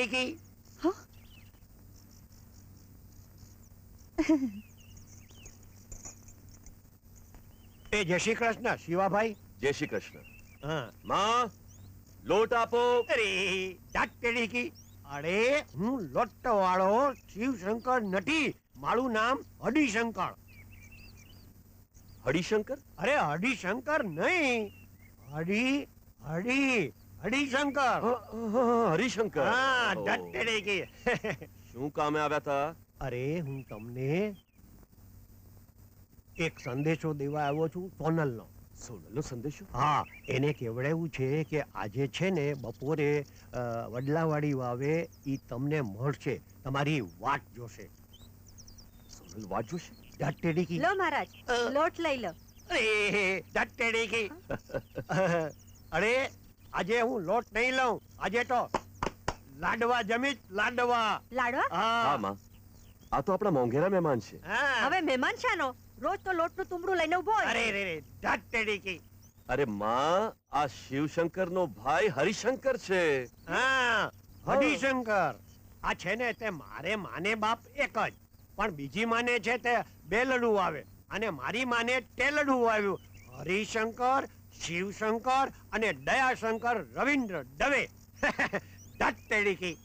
देखी हाँ। ए जय श्री कृष्ण शिवा भाई जय श्री कृष्ण हाँ। माँ लोट आपो अरे डाकड़ी की अरे हूँ लोट वालो शिव शंकर नटी मारू नाम हडी शंकर अरे हडी नहीं हडी हडी હરિશંકર હરિશંકર હા ડટ ગઈ શું કામે આવ્યા હતા અરે હું તમને એક સંદેશો દેવા આવ્યો છું સોનલનો સોનલનો સંદેશો હા એને કેવડાવ્યું છે કે આજે છે ને બપોરે વડલાવાડી વાવે એ તમને મળશે તમારી વાટ જોશે સોનલ વાટ જોશે ડટેડી કી લો મહારાજ લોટ લઈ લો અરે ડટેડી કી અરે આજે હું લોટ નહીં લઉં આજે તો લાડવા જમી લાડવા લાડવા હા માં આ તો આપણા મોંઘેરા મહેમાન છે હવે મહેમાન શાનો રોજ તો લોટ લોટનું તુમડું લઈને ઉભો અરે રે રે ધટ તેડીકી અરે માં આ શિવશંકર નો ભાઈ હરિશંકર છે હા હરિશંકર આ છે ને તે મારે માને બાપ એક જ પણ બીજી માને છે તે બે લડુ આવે અને મારી માને તે આવ્યું હરિશંકર શિવશંકર અને દયાશંકર રવિન્દ્ર દવે ધત તેડીકી